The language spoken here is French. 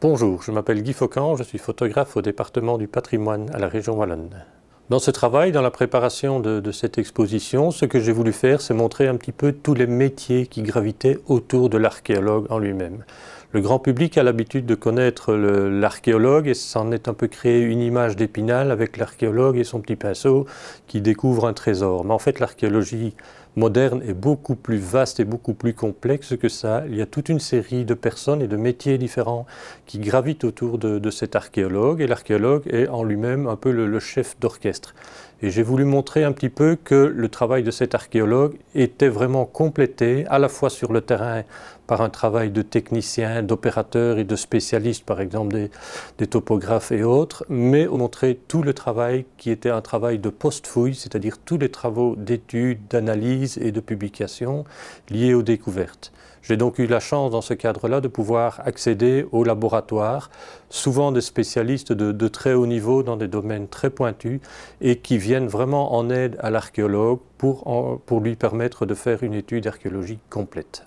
Bonjour, je m'appelle Guy Faucan, je suis photographe au département du patrimoine à la région Wallonne. Dans ce travail, dans la préparation de, de cette exposition, ce que j'ai voulu faire, c'est montrer un petit peu tous les métiers qui gravitaient autour de l'archéologue en lui-même. Le grand public a l'habitude de connaître l'archéologue et s'en est un peu créé une image d'épinal avec l'archéologue et son petit pinceau qui découvre un trésor. Mais en fait, l'archéologie moderne est beaucoup plus vaste et beaucoup plus complexe que ça. Il y a toute une série de personnes et de métiers différents qui gravitent autour de, cet archéologue et l'archéologue est en lui-même un peu le chef d'orchestre. Et j'ai voulu montrer un petit peu que le travail de cet archéologue était vraiment complété, à la fois sur le terrain par un travail de technicien, d'opérateur et de spécialiste, par exemple des, topographes et autres, mais montrer tout le travail qui était un travail de post-fouille, c'est-à-dire tous les travaux d'études, d'analyse et de publication liés aux découvertes. J'ai donc eu la chance dans ce cadre-là de pouvoir accéder aux laboratoires, souvent des spécialistes de, très haut niveau dans des domaines très pointus et qui viennent viennent vraiment en aide à l'archéologue pour, pour lui permettre de faire une étude archéologique complète.